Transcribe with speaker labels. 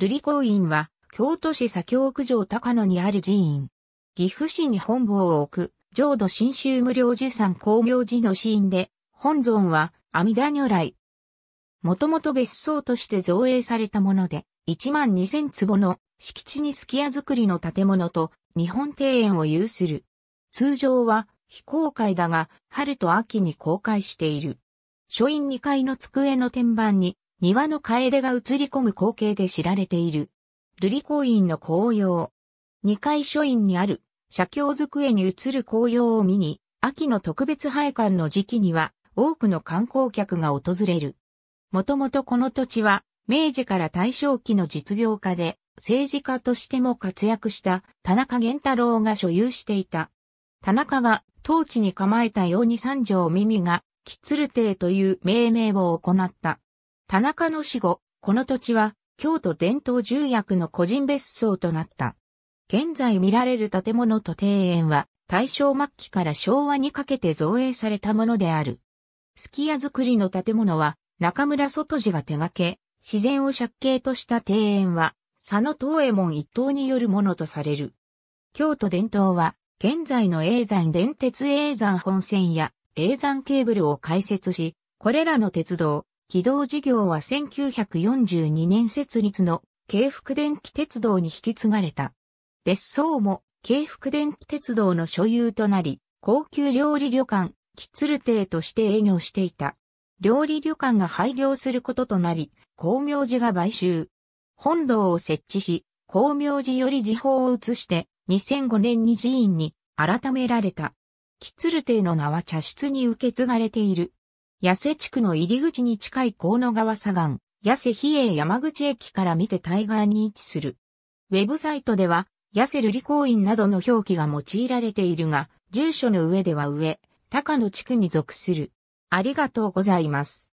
Speaker 1: 瑠璃光院は、京都市左京区城高野にある寺院。岐阜市に本坊を置く、浄土真宗無料受山光明寺の寺院で、本尊は、阿弥陀如来。もともと別荘として造営されたもので、1万2000坪の敷地にすき家造りの建物と日本庭園を有する。通常は非公開だが、春と秋に公開している。書院2階の机の天板に庭の楓が映り込む光景で知られている。瑠璃公院の紅葉。二階書院にある、写経机に映る紅葉を見に、秋の特別拝観の時期には、多くの観光客が訪れる。もともとこの土地は、明治から大正期の実業家で、政治家としても活躍した田中源太郎が所有していた。田中が当地に構えたように三条耳が、キツル亭という命名を行った。田中の死後、この土地は京都伝統重役の個人別荘となった。現在見られる建物と庭園は大正末期から昭和にかけて造営されたものである。スキ家造りの建物は中村外寺が手掛け、自然を借景とした庭園は佐野東右衛門一等によるものとされる。京都伝統は現在の永山電鉄永山本線や永山ケーブルを開設し、これらの鉄道、軌道事業は1942年設立の京福電気鉄道に引き継がれた。別荘も京福電気鉄道の所有となり、高級料理旅館、キツル亭として営業していた。料理旅館が廃業することとなり、光明寺が買収。本堂を設置し、光明寺より時報を移して、2005年に寺院に改められた。キツル亭の名は茶室に受け継がれている。八瀬地区の入り口に近い河野川左岸、八瀬比叡山口駅から見て対岸に位置する。ウェブサイトでは、八瀬瑠璃公園などの表記が用いられているが、住所の上では上、高野地区に属する。ありがとうございます。